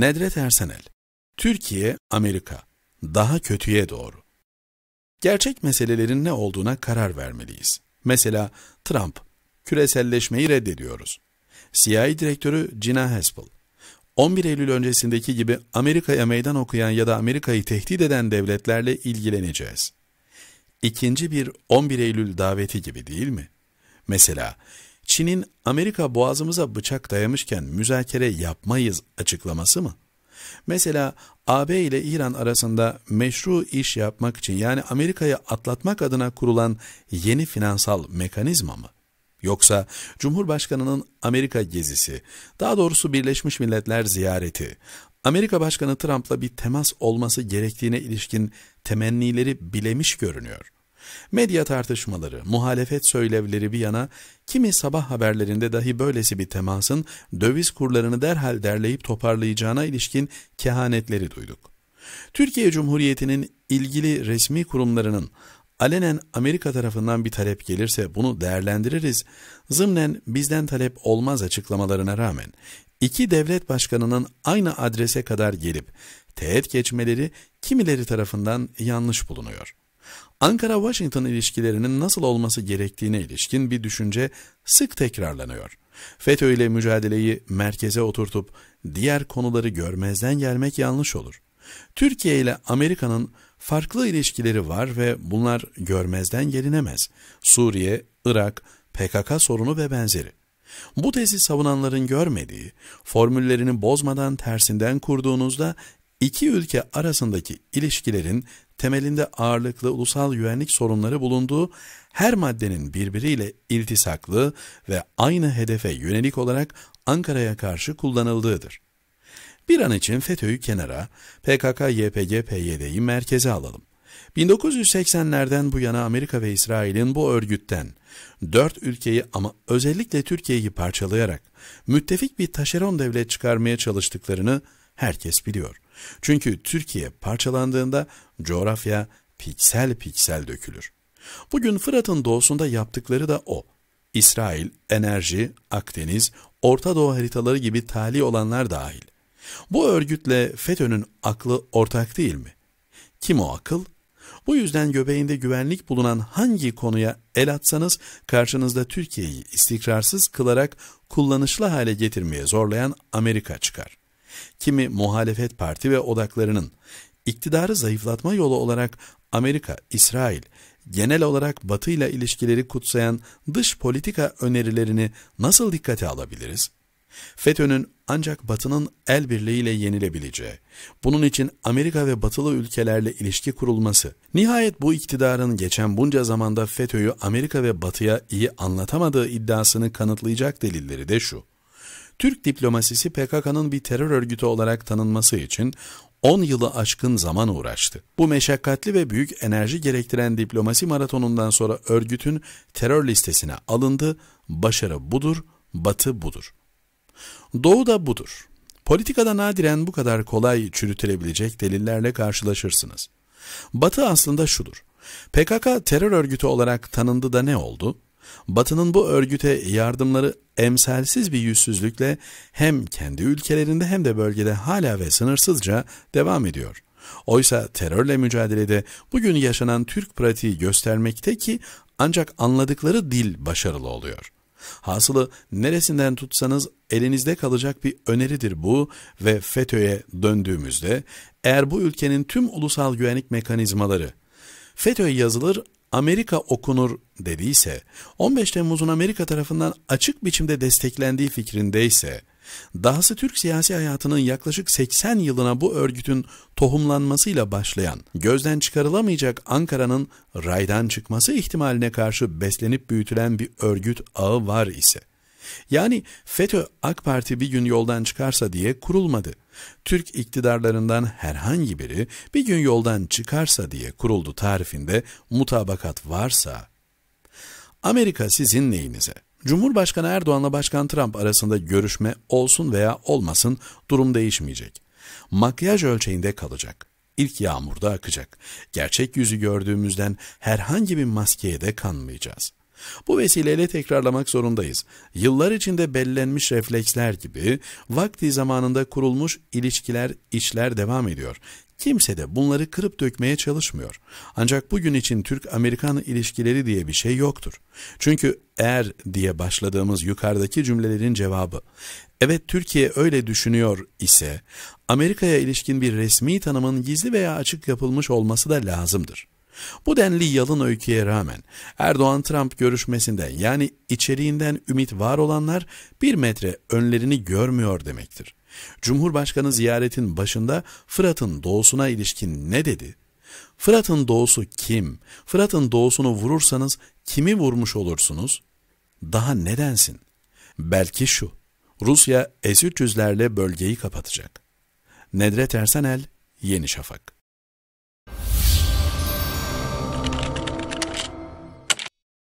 Nedret Ersenel, Türkiye, Amerika, daha kötüye doğru. Gerçek meselelerin ne olduğuna karar vermeliyiz. Mesela Trump, küreselleşmeyi reddediyoruz. CIA direktörü Gina Haspel, 11 Eylül öncesindeki gibi Amerika'ya meydan okuyan ya da Amerika'yı tehdit eden devletlerle ilgileneceğiz. İkinci bir 11 Eylül daveti gibi değil mi? Mesela Çin'in Amerika boğazımıza bıçak dayamışken müzakere yapmayız açıklaması mı? Mesela AB ile İran arasında meşru iş yapmak için yani Amerika'yı atlatmak adına kurulan yeni finansal mekanizma mı? Yoksa Cumhurbaşkanı'nın Amerika gezisi, daha doğrusu Birleşmiş Milletler ziyareti, Amerika Başkanı Trump'la bir temas olması gerektiğine ilişkin temennileri bilemiş görünüyor. Medya tartışmaları, muhalefet söylevleri bir yana, kimi sabah haberlerinde dahi böylesi bir temasın döviz kurlarını derhal derleyip toparlayacağına ilişkin kehanetleri duyduk. Türkiye Cumhuriyeti'nin ilgili resmi kurumlarının alenen Amerika tarafından bir talep gelirse bunu değerlendiririz, zımnen bizden talep olmaz açıklamalarına rağmen iki devlet başkanının aynı adrese kadar gelip teğet geçmeleri kimileri tarafından yanlış bulunuyor.'' Ankara-Washington ilişkilerinin nasıl olması gerektiğine ilişkin bir düşünce sık tekrarlanıyor. FETÖ ile mücadeleyi merkeze oturtup diğer konuları görmezden gelmek yanlış olur. Türkiye ile Amerika'nın farklı ilişkileri var ve bunlar görmezden gelinemez. Suriye, Irak, PKK sorunu ve benzeri. Bu tezi savunanların görmediği, formüllerini bozmadan tersinden kurduğunuzda iki ülke arasındaki ilişkilerin temelinde ağırlıklı ulusal güvenlik sorunları bulunduğu her maddenin birbiriyle iltisaklı ve aynı hedefe yönelik olarak Ankara'ya karşı kullanıldığıdır. Bir an için FETÖ'yü kenara, PKK-YPG-PYD'yi merkeze alalım. 1980'lerden bu yana Amerika ve İsrail'in bu örgütten dört ülkeyi ama özellikle Türkiye'yi parçalayarak müttefik bir taşeron devlet çıkarmaya çalıştıklarını herkes biliyor. Çünkü Türkiye parçalandığında coğrafya piksel piksel dökülür. Bugün Fırat'ın doğusunda yaptıkları da o. İsrail, enerji, Akdeniz, Orta Doğu haritaları gibi tali olanlar dahil. Bu örgütle FETÖ'nün aklı ortak değil mi? Kim o akıl? Bu yüzden göbeğinde güvenlik bulunan hangi konuya el atsanız karşınızda Türkiye'yi istikrarsız kılarak kullanışlı hale getirmeye zorlayan Amerika çıkar kimi muhalefet parti ve odaklarının iktidarı zayıflatma yolu olarak Amerika, İsrail, genel olarak Batı ile ilişkileri kutsayan dış politika önerilerini nasıl dikkate alabiliriz? FETÖ'nün ancak Batı'nın el birliğiyle yenilebileceği, bunun için Amerika ve Batılı ülkelerle ilişki kurulması, nihayet bu iktidarın geçen bunca zamanda FETÖ'yü Amerika ve Batı'ya iyi anlatamadığı iddiasını kanıtlayacak delilleri de şu. Türk diplomasisi PKK'nın bir terör örgütü olarak tanınması için 10 yılı aşkın zaman uğraştı. Bu meşakkatli ve büyük enerji gerektiren diplomasi maratonundan sonra örgütün terör listesine alındı. Başarı budur, batı budur. Doğu da budur. Politikada nadiren bu kadar kolay çürütülebilecek delillerle karşılaşırsınız. Batı aslında şudur. PKK terör örgütü olarak tanındı da ne oldu? Batı'nın bu örgüte yardımları emsalsiz bir yüzsüzlükle hem kendi ülkelerinde hem de bölgede hala ve sınırsızca devam ediyor. Oysa terörle mücadelede bugün yaşanan Türk pratiği göstermekte ki ancak anladıkları dil başarılı oluyor. Hasılı neresinden tutsanız elinizde kalacak bir öneridir bu ve FETÖ'ye döndüğümüzde eğer bu ülkenin tüm ulusal güvenlik mekanizmaları FETÖ yazılır Amerika okunur dediyse, 15 Temmuz'un Amerika tarafından açık biçimde desteklendiği fikrindeyse, dahası Türk siyasi hayatının yaklaşık 80 yılına bu örgütün tohumlanmasıyla başlayan, gözden çıkarılamayacak Ankara'nın raydan çıkması ihtimaline karşı beslenip büyütülen bir örgüt ağı var ise, yani FETÖ AK Parti bir gün yoldan çıkarsa diye kurulmadı. Türk iktidarlarından herhangi biri bir gün yoldan çıkarsa diye kuruldu tarifinde mutabakat varsa, Amerika sizin neyinize? Cumhurbaşkanı Erdoğan'la Başkan Trump arasında görüşme olsun veya olmasın durum değişmeyecek. Makyaj ölçeğinde kalacak. İlk yağmurda akacak. Gerçek yüzü gördüğümüzden herhangi bir maskeye de kanmayacağız. Bu vesileyle tekrarlamak zorundayız. Yıllar içinde bellenmiş refleksler gibi vakti zamanında kurulmuş ilişkiler, işler devam ediyor. Kimse de bunları kırıp dökmeye çalışmıyor. Ancak bugün için Türk-Amerikan ilişkileri diye bir şey yoktur. Çünkü eğer diye başladığımız yukarıdaki cümlelerin cevabı, evet Türkiye öyle düşünüyor ise, Amerika'ya ilişkin bir resmi tanımın gizli veya açık yapılmış olması da lazımdır. Bu denli yalın öyküye rağmen Erdoğan-Trump görüşmesinden yani içeriğinden ümit var olanlar bir metre önlerini görmüyor demektir. Cumhurbaşkanı ziyaretin başında Fırat'ın doğusuna ilişkin ne dedi? Fırat'ın doğusu kim? Fırat'ın doğusunu vurursanız kimi vurmuş olursunuz? Daha nedensin? Belki şu, Rusya S-300'lerle bölgeyi kapatacak. Nedret Ersenel, Yeni Şafak